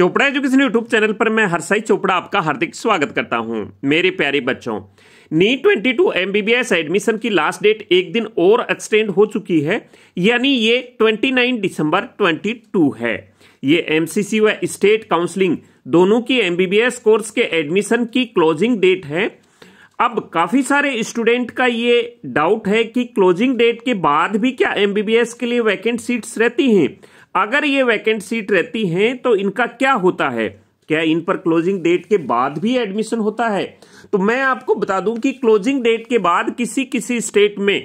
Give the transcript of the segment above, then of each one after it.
Chopra education YouTube channel पर मैं हरसाई चोपड़ा आपका हार्दिक स्वागत करता हूं मेरे प्यारे बच्चों NEET twenty two MBBS admission की लास्ट डेट एक दिन और एक्सटेंड हो चुकी है यानी ये 29 दिसंबर 22 है ये एमसीसी व स्टेट काउंसलिंग दोनों की एमबीबीएस कोर्स के एडमिशन की क्लोजिंग डेट है अब काफ़ी सारे स्टूडेंट का ये डाउट है कि क्लोजिंग डेट के बाद भी क्या एमबीबीएस के लिए वैकेंट सीट्स रहती हैं अगर ये वैकेंट सीट रहती हैं तो इनका क्या होता है क्या इन पर क्लोजिंग डेट के बाद भी एडमिशन होता है तो मैं आपको बता दूं कि क्लोजिंग डेट के बाद किसी किसी स्टेट में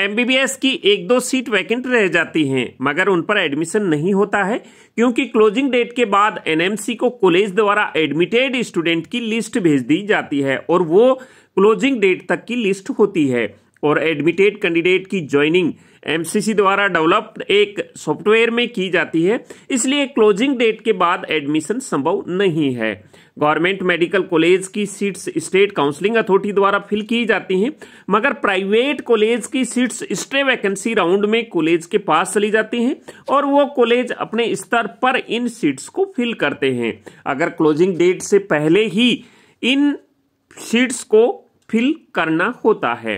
एमबीबीएस की एक दो सीट वैकेंट रह जाती हैं मगर उन पर एडमिशन नहीं होता है क्योंकि क्लोजिंग डेट के बाद एनएमसी को कॉलेज द्वारा एडमिटेड स्टूडेंट की लिस्ट भेज दी जाती है और वो क्लोजिंग डेट तक की लिस्ट होती है और एडमिटेड कैंडिडेट की ज्वाइनिंग एमसीसी द्वारा डेवलप्ड एक सॉफ्टवेयर में की जाती है इसलिए क्लोजिंग डेट के बाद एडमिशन संभव नहीं है गवर्नमेंट मेडिकल कॉलेज की सीट्स स्टेट काउंसलिंग अथॉरिटी द्वारा फिल की जाती हैं मगर प्राइवेट कॉलेज की सीट्स स्टे वैकेंसी राउंड में कॉलेज के पास चली जाती हैं और वो कॉलेज अपने स्तर पर इन सीट्स को फिल करते हैं अगर क्लोजिंग डेट से पहले ही इन सीट्स को फिल करना होता है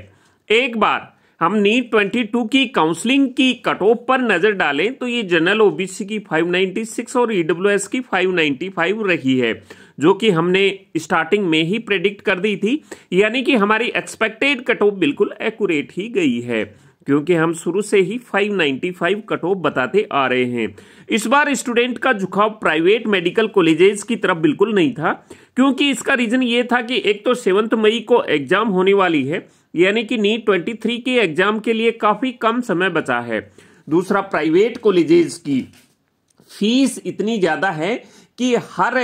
एक बार हम नीट 22 की काउंसलिंग की कट ऑफ पर नजर डालें तो ये जनरल ओबीसी की 596 और ईडब्ल्यूएस e की 595 रही है जो कि हमने स्टार्टिंग में ही प्रेडिक्ट कर दी थी यानी कि हमारी एक्सपेक्टेड कट ऑफ बिल्कुल एक्यूरेट ही गई है क्योंकि हम शुरू से ही 595 कट ऑफ बताते आ रहे हैं इस बार स्टूडेंट का झुकाव प्राइवेट मेडिकल कॉलेजेस की तरफ बिल्कुल नहीं था क्योंकि इसका रीजन ये था कि एक तो सेवंथ मई को एग्जाम होने वाली है यानी कि नीट ट्वेंटी थ्री के एग्जाम के लिए काफ़ी कम समय बचा है दूसरा प्राइवेट कॉलेजेस की फीस इतनी ज़्यादा है कि हर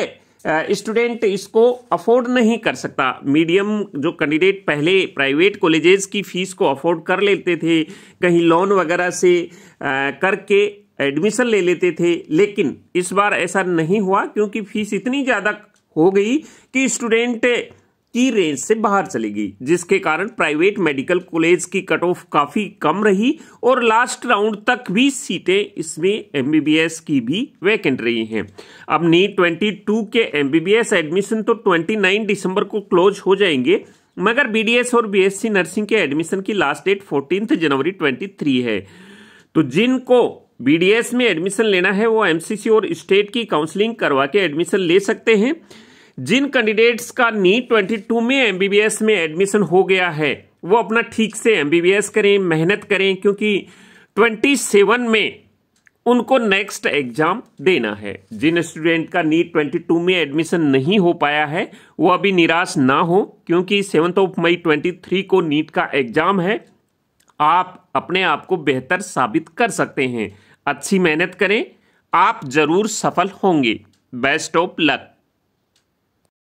स्टूडेंट इसको अफोर्ड नहीं कर सकता मीडियम जो कैंडिडेट पहले प्राइवेट कॉलेजेस की फ़ीस को अफोर्ड कर लेते थे कहीं लोन वगैरह से करके एडमिशन ले लेते थे लेकिन इस बार ऐसा नहीं हुआ क्योंकि फीस इतनी ज़्यादा हो गई कि स्टूडेंट की रेंज से बाहर चली गई जिसके कारण प्राइवेट मेडिकल कॉलेज की कट ऑफ काफी कम रही और लास्ट राउंड तक भी सीटें इसमें एमबीबीएस की भी वैकेंट रही हैं अब नीट 22 के एमबीबीएस एडमिशन तो 29 दिसंबर को क्लोज हो जाएंगे मगर बीडीएस और बीएससी नर्सिंग के एडमिशन की लास्ट डेट फोर्टीन जनवरी 23 है तो जिनको बीडीएस में एडमिशन लेना है वो एमसीसी और स्टेट की काउंसलिंग करवा के एडमिशन ले सकते हैं जिन कैंडिडेट्स का नीट ट्वेंटी टू में एमबीबीएस में एडमिशन हो गया है वो अपना ठीक से एमबीबीएस करें मेहनत करें क्योंकि ट्वेंटी सेवन में उनको नेक्स्ट एग्जाम देना है जिन स्टूडेंट का नीट ट्वेंटी टू में एडमिशन नहीं हो पाया है वो अभी निराश ना हो क्योंकि seventh of May twenty three को नीट का एग्जाम है आप अपने आप को बेहतर साबित कर सकते हैं अच्छी मेहनत करें आप जरूर सफल होंगे बेस्ट ऑफ लक